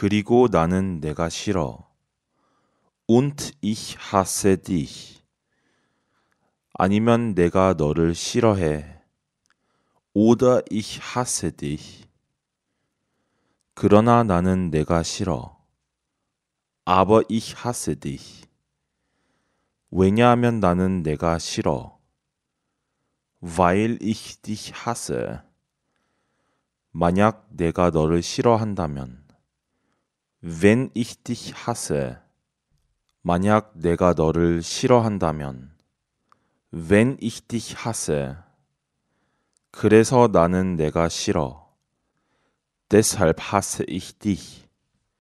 그리고 나는 내가 싫어. Und ich hasse dich. 아니면 내가 너를 싫어해. Oder ich hasse dich. 그러나 나는 내가 싫어. Aber ich hasse dich. 왜냐하면 나는 내가 싫어. Weil ich dich hasse. 만약 내가 너를 싫어한다면. wenn ich dich hasse. 만약 내가 너를 싫어한다면. wenn ich dich hasse. 그래서 나는 내가 싫어. deshalb hasse ich dich.